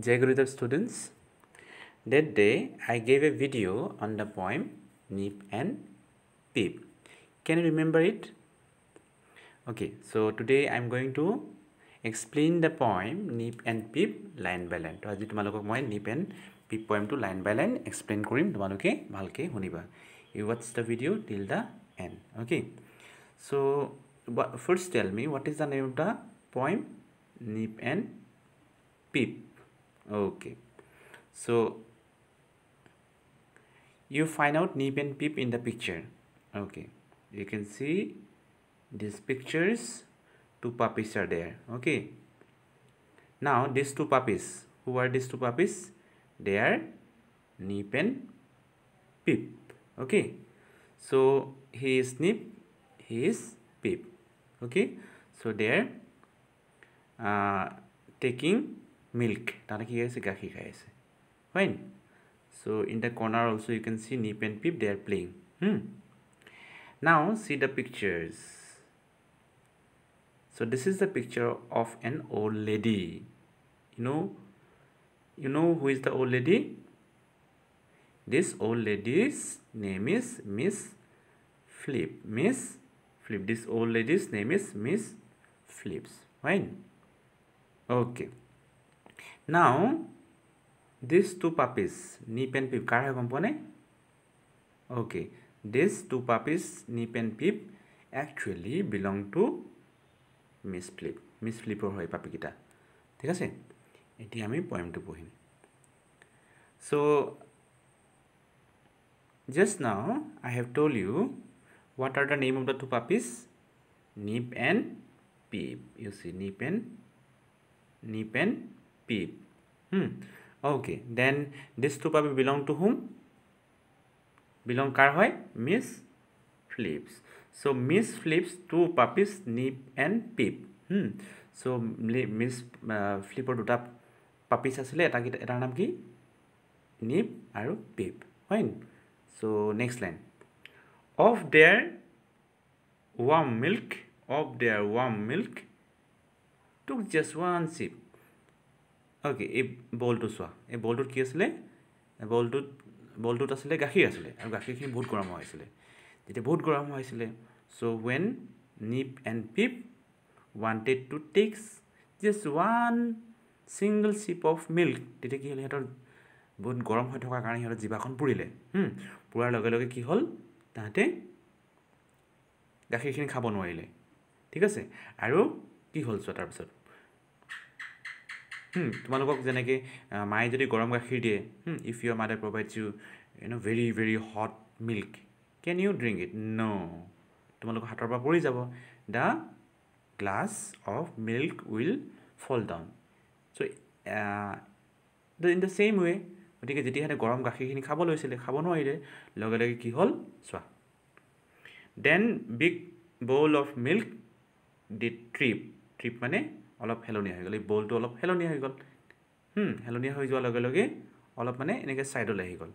Jay Gurudev students, that day I gave a video on the poem Nip and Pip. Can you remember it? Okay, so today I'm going to explain the poem Nip and Pip line by line. As you know, Nip and Pip poem to line by line explain Kurim, Maluke, Malke, Huniba. You watch the video till the end. Okay, so first tell me what is the name of the poem Nip and Pip. okay so you find out nib and pip in the picture okay you can see these pictures two puppies are there okay now these two puppies who are these two puppies they are nip and pip okay so he is nip he is pip okay so they are uh, taking milk তারা কি খাইছে গাখীৰ খাই আছে fine so in the corner also you can see nip and pip they are playing hmm now see the pictures so this is the picture of an old lady you know you know who is the old lady this old lady's name is miss flip miss flip this old lady's name is miss flips fine okay নাও দিছ two puppies Nip and পিপ কাৰ হয় গম পোৱানে okay this two puppies Nip and Pip actually belong to Miss Flip Miss ফ্লিপৰ হয় পাপিকেইটা ঠিক আছে এতিয়া আমি পইমটো পঢ়িম so' just now I have told you what are the name of the two puppies Nip and Pip you see Nip and Nip and PA. Hmm. Okay. Then this two puppy belong to whom? Belong car hoy? Miss Flips. So Miss Flips two puppies Nip and Pip. Hmm. So Miss uh, Flipper do tap puppies as late. I get a Nip aru Pip. Fine. So next line. Of their warm milk, of their warm milk, took just one sip. Okay এই বলটো চোৱা এই বলটোত কি আছিলে বলটোত বলটোত আছিলে গাখীৰ আছিলে আৰু গাখীৰখিনি বহুত গৰম হৈ আছিলে তেতিয়া বহুত গৰম হৈ আছিলে so' when Nip and Pip wanted to takes just one single sip of milk তেতিয়া কি হ'ল সিহঁতৰ বহুত গৰম হৈ থকাৰ কাৰণে সিহঁতৰ জীৱাখন পুৰিলে পোৰাৰ লগে লগে কি হ'ল তাহাঁতে গাখীৰখিনি খাব নোৱাৰিলে ঠিক আছে আৰু কি হ'ল চোৱা তাৰপিছত তোমালোকক যেনেকৈ মায়ে যদি গৰম গাখীৰ দিয়ে if your mother provides you you know' very very hot milk can you drink it no' তোমালোকৰ হাতৰ পৰা পৰি যাব the glass of milk will fall down so' in the same way গতিকে যেতিয়া সিহঁতে গৰম গাখীৰখিনি খাব লৈছিলে খাব নোৱাৰিলে লগে লগে কি হ'ল চোৱা then big bowl of milk the trip trip মানে অলপ হেলনীয়া হৈ গ'ল এই বলটো অলপ হেলনীয়া হৈ গ'ল হেলনীয়া হৈ যোৱাৰ লগে লগে অলপ মানে এনেকৈ ছাইডলৈ আহি গ'ল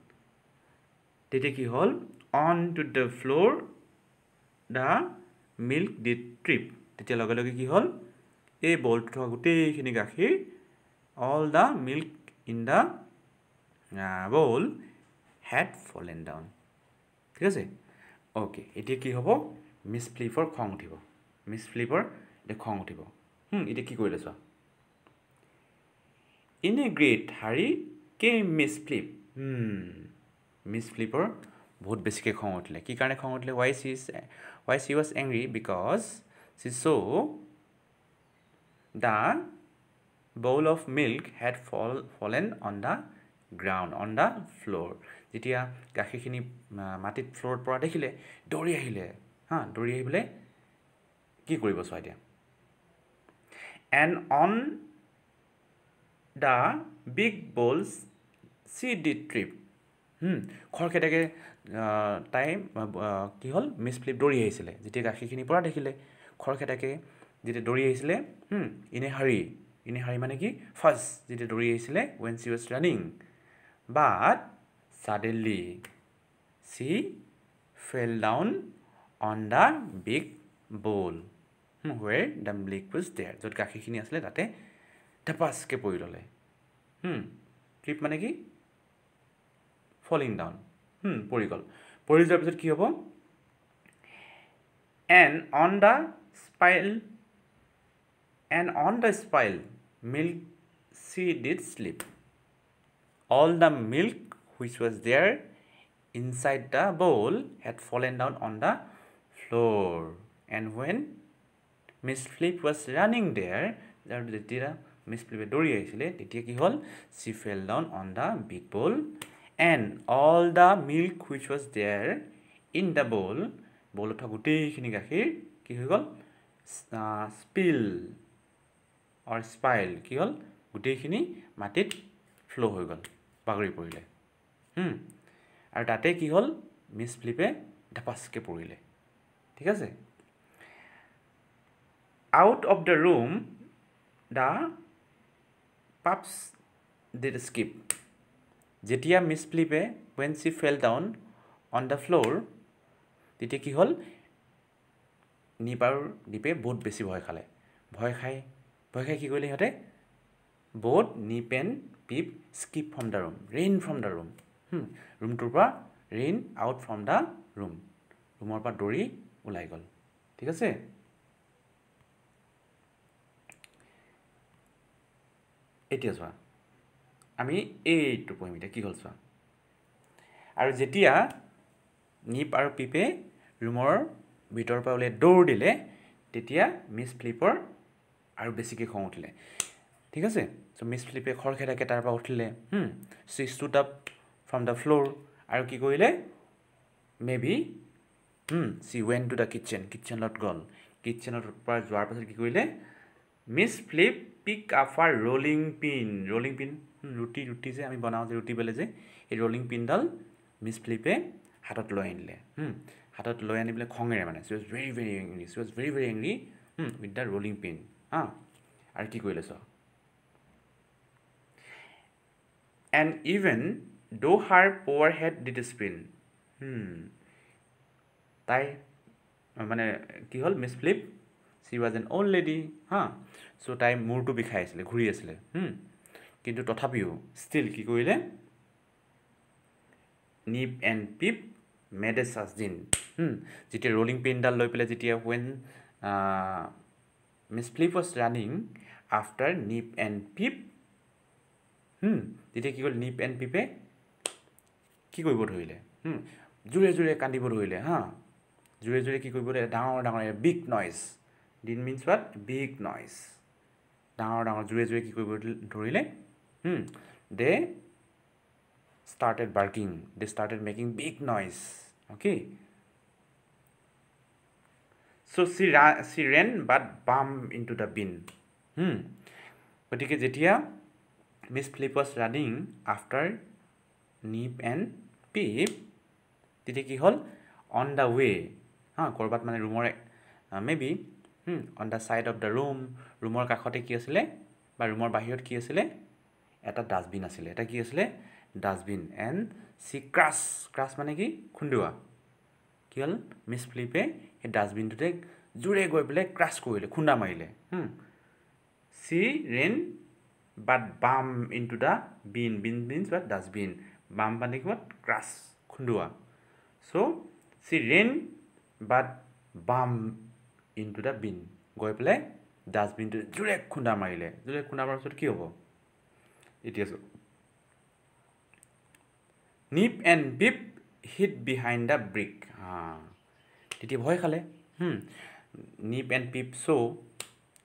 তেতিয়া কি হ'ল on to the floor the milk the trip তেতিয়া লগে লগে কি হ'ল এই বলটো থকা গোটেইখিনি গাখীৰ all the milk in the bowl had fall and down ঠিক আছে অ'কে এতিয়া কি হ'ব মিছ ফ্লিপৰ খং উঠিব মিছ ফ্লিপৰ এতিয়া খং উঠিব এতিয়া কি কৰিলে চোৱা ইন এ গ্ৰেট হাৰী কে মিছ ফ্লিপ মিছ ফ্লিপৰ বহুত বেছিকৈ খং উঠিলে কি কাৰণে খং উঠিলে why she why she was angry because she saw' the bowl of milk had fall fallen on the ground on the floor যেতিয়া গাখীৰখিনি মাটিত ফ্ল'ৰত পৰা দেখিলে দৌৰি আহিলে হা দৌৰি আহি পেলাই কি কৰিব চোৱা এতিয়া and on the big balls she did trip খৰখেদাকে hmm. তাই কি হ'ল মিছ ফ্লিপ দৌৰি আহিছিলে যেতিয়া গাখীৰখিনি পৰা দেখিলে খৰখেদাকে যেতিয়া দৌৰি আহিছিলে ইনে হাৰী ইনে হাৰী মানে কি ফাৰ্ষ্ট যেতিয়া দৌৰি আহিছিলে when she was running but suddenly she fell down on the big bowl where the milk was there য'ত গাখীৰখিনি আছিলে তাতে ধপাচকৈ পৰি ল'লে ট্ৰিপ মানে কি ফলিং ডাউন পৰি গ'ল পৰি যোৱাৰ পিছত কি হ'ব and on the spill and on the spill milk she did slip all the milk which was there inside the bowl had fall and down on the floor and when Miss Flip was running there যেতিয়া Miss ফ্লিপে দৌৰি আহিছিলে তেতিয়া কি হ'ল she fell down on the big bowl and all the milk which was there in the bowl বলত থকা গোটেইখিনি গাখীৰ কি হৈ গ'ল স্পিল অৰ স্পাইল কি হ'ল গোটেইখিনি মাটিত ফ্ল' হৈ গ'ল পাগৰি পৰিলে আৰু তাতে কি হ'ল মিছ ফ্লিপে ধপাচকৈ পৰিলে ঠিক আছে out of the room, the pups did skip. Jetia Miss Flippe, when she fell down on the floor, তেতিয়া কি হ'ল নিপাৰ দ্বীপে বহুত বেছি ভয় খালে ভয় খাই ভয় খাই কি কৰিলে সিহঁতে বহুত Nip and Pip skip from the room ran from the room ৰুমটোৰ পৰা ran out from the room ৰুমৰ পৰা দৌৰি ওলাই গ'ল ঠিক আছে এতিয়া চোৱা আমি এইটো পঢ়িম এতিয়া কি হ'ল চোৱা আৰু যেতিয়া নিপ আৰু পিপে ৰুমৰ ভিতৰৰ পৰা উলিয়াই দৌৰ দিলে তেতিয়া মিছ ফ্লিপৰ আৰু বেছিকৈ খং উঠিলে ঠিক আছে চ' মিছ ফ্লিপে খৰখেদাকে তাৰ পৰা উঠিলে switch to the from the floor আৰু কি কৰিলে মে বি চি ৱেন টু দ্য কিটচেন কিটচেনত গ'ল কিটচেনৰ পৰা যোৱাৰ পাছত কি কৰিলে Miss Flip pick up her rolling pin rolling pin ৰুটি ৰুটি যে আমি বনাওঁ যে ৰুটি পেলে যে সেই ৰ'লিং পিনডাল মিছ ফ্লিপে হাতত লৈ আনিলে হাতত লৈ আনি পেলাই খঙেৰে মানে চি ৱাজ ভেৰি ভেৰি এংগ্ৰি চি ৱাজ ভেৰি ভেৰি এংগ্ৰি উইথ দ্য ৰ'লিং পিন হা আৰু কি কৰিলে so and even though' her power had did spin তাই মানে কি হ'ল Miss Flip she was an old lady হা চ' তাই মূৰটো বিষাই আছিলে ঘূৰি আছিলে কিন্তু তথাপিও ষ্টিল কি কৰিলে Nip and Pip made a charge যেতিয়া ৰ'লিং পেইনডাল লৈ পেলাই যেতিয়া when Miss Flip was running after Nip and Pip তেতিয়া কি কৰিলে নিপ এণ্ড পিপে কি কৰিব ধৰিলে জোৰে জোৰে কান্দিব ধৰিলে হা জোৰে জোৰে কি কৰিব ধৰিলে ডাঙৰ ডাঙৰ big noise din means what big noise ডাঙৰ ডাঙৰ জোৰে জোৰে কি কৰিব ধৰিলে they started barking they started making big noise okay so' she ৰা she ran but bump into the bin গতিকে যেতিয়া Miss Flip was running after Nip and Pip তেতিয়া কি হ'ল অন দ্য ৱে' হা ক'ৰবাত মানে ৰুমৰ maybe on the side of the room ৰুমৰ কাষতে কি আছিলে বা ৰুমৰ বাহিৰত কি আছিলে এটা ডাষ্টবিন আছিলে এটা কি আছিলে dustbin and she crash crash মানে কি খুন্দোৱা কি হ'ল মিছ ফ্লিপে সেই ডাষ্টবিনটোতে জোৰে গৈ পেলাই ক্ৰাছ কৰিলে খুন্দা মাৰিলে C ran but bump into the bin bin means but dustbin bump মানে কি ক্ৰাছ খুন্দোৱা so' she ran but bump into the bin গৈ পেলাই ডাষ্টবিনটো জোৰে খুন্দা মাৰিলে জোৰে খুন্দা মৰাৰ পিছত কি হ'ব এতিয়া চাওক Nip and Pip hit behind the brick তেতিয়া ভয় খালে নিপ এণ্ড পিপ শ্ব'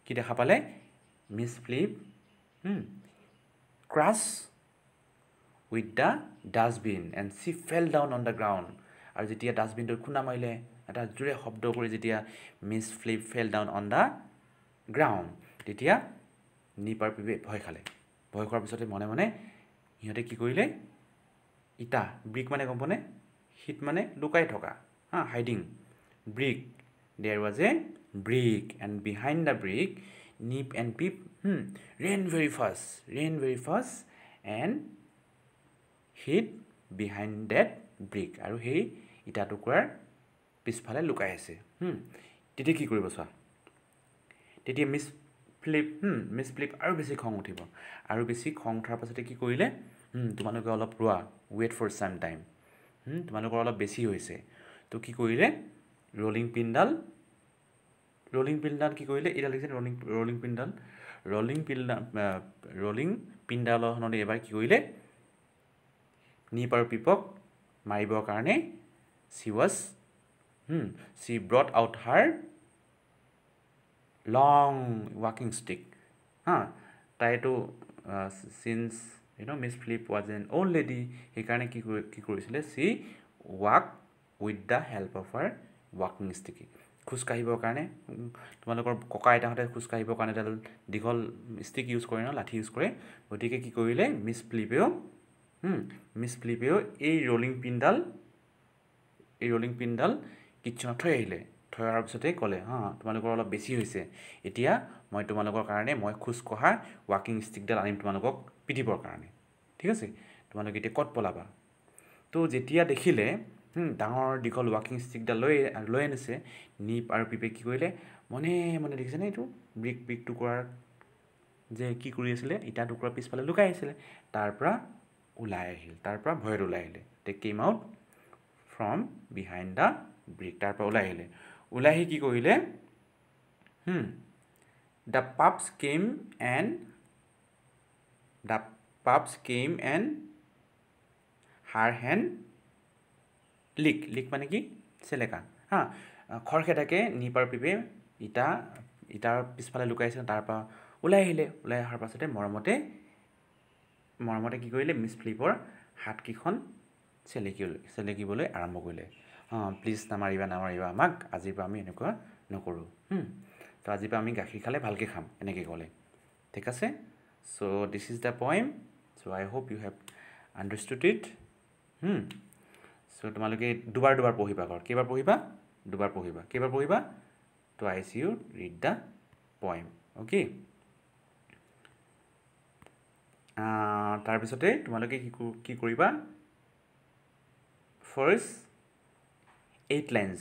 কি দেখা পালে Miss Flip crash with the dustbin and she fell down on the ground আৰু যেতিয়া ডাষ্টবিনটোত খুন্দা মাৰিলে এটা জোৰে শব্দ কৰি যেতিয়া Miss Flip fell down on the ground তেতিয়া নিপাৰ পিপে ভয় খালে ভয় খোৱাৰ পিছতে মনে মনে সিহঁতে কি কৰিলে ইটা ব্ৰিক মানে গম পোৱানে হিট মানে লুকাই থকা হা hiding brick there was a brick and behind the brick Nip and Pip ran very fast ran very fast and hit behind that brick আৰু সেই ইটা টুকুৰাৰ পিছফালে লুকাই আছে তেতিয়া কি কৰিব চোৱা তেতিয়া মিছ ফ্লিপ মিছ ফ্লিপ আৰু বেছি খং উঠিব আৰু বেছি খং উঠাৰ পাছতে কি কৰিলে তোমালোকে অলপ ৰোৱা ৱেইট ফৰ চাম টাইম তোমালোকৰ অলপ বেছি হৈছে তো কি কৰিলে ৰ'লিং পিনডাল ৰ'লিং পিনডাল কি কৰিলে এতিয়া লাগিছে ৰ'লিং ৰ'লিং পিনডাল ৰ'লিং পিনডাল ৰ'লিং পিনডালৰ সলনি এবাৰ কি কৰিলে নিপ আৰু পিপক মাৰিবৰ কাৰণে she was Hmm. She brought out her long walking stick. Huh. তাই তো since you know' Miss Flip was an old lady সেইকাৰণে কি কি কৰিছিলে she walk with the help of a ৱাকিং ষ্টিকি খোজকাঢ়িবৰ কাৰণে তোমালোকৰ ককা আইতাহঁতে খোজকাঢ়িবৰ কাৰণে এডাল দীঘল ষ্টিক ইউজ কৰে ন লাঠি ইউজ কৰে গতিকে কি কৰিলে মিছ ফিলিপেও মিছ ফিলিপেও এই ৰ'লিং পিনডাল এই ৰ'লিং পিনডাল কিটচেনত থৈ আহিলে থৈ অহাৰ পিছতে ক'লে হা তোমালোকৰ অলপ বেছি হৈছে এতিয়া মই তোমালোকৰ কাৰণে মই খোজকঢ়া ৱাকিং ষ্টিকডাল আনিম তোমালোকক পিটিবৰ কাৰণে ঠিক আছে তোমালোকে এতিয়া ক'ত পলাবা তো যেতিয়া দেখিলে ডাঙৰ দীঘল ৱাকিং ষ্টিকডাল লৈ লৈ আনিছে নিপ আৰু পিপে কি কৰিলে মনে মনে দেখিছেনে এইটো ব্ৰিক ব্ৰিক টুকুৰাৰ যে কি কৰি আছিলে ইটা টুকুৰা পিছফালে লুকাই আছিলে তাৰ পৰা ওলাই আহিল তাৰ পৰা ভয়ত ওলাই আহিলে they came out from behind the brick তাৰপৰা ওলাই আহিলে ওলাই আহি কি কৰিলে the pups came and the pups came and her hand lick lick মানে কি চেলেকা হা খৰখেদাকে নিপাৰ পিপে ইটা ইটাৰ পিছফালে লুকাইছিল তাৰপৰা ওলাই আহিলে ওলাই অহাৰ পাছতে মৰমতে মৰমতে কি কৰিলে মিছ ফ্লিপৰ হাতকেইখন চেলেকি চেলেকিবলৈ আৰম্ভ কৰিলে প্লিজ নামাৰিবা নামাৰিবা আমাক আজিৰ পৰা আমি এনেকুৱা নকৰোঁ তো আজিৰ পৰা আমি গাখীৰ খালে ভালকৈ খাম এনেকৈ ক'লে ঠিক আছে so' this is the poem so' I hope you have understood it so' তোমালোকে দুবাৰ দুবাৰ পঢ়িবা ঘৰত কেইবাৰ পঢ়িবা দুবাৰ পঢ়িবা কেইবাৰ পঢ়িবা to I see you read the poem okay তাৰপিছতে তোমালোকে কি কৰিবা ফাৰ্ষ্ট এইট লাইন্স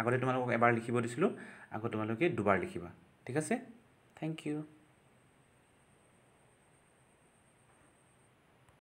আগতে তোমালোকক এবাৰ লিখিব দিছিলোঁ আকৌ তোমালোকে দুবাৰ লিখিবা ঠিক আছে থেংক ইউ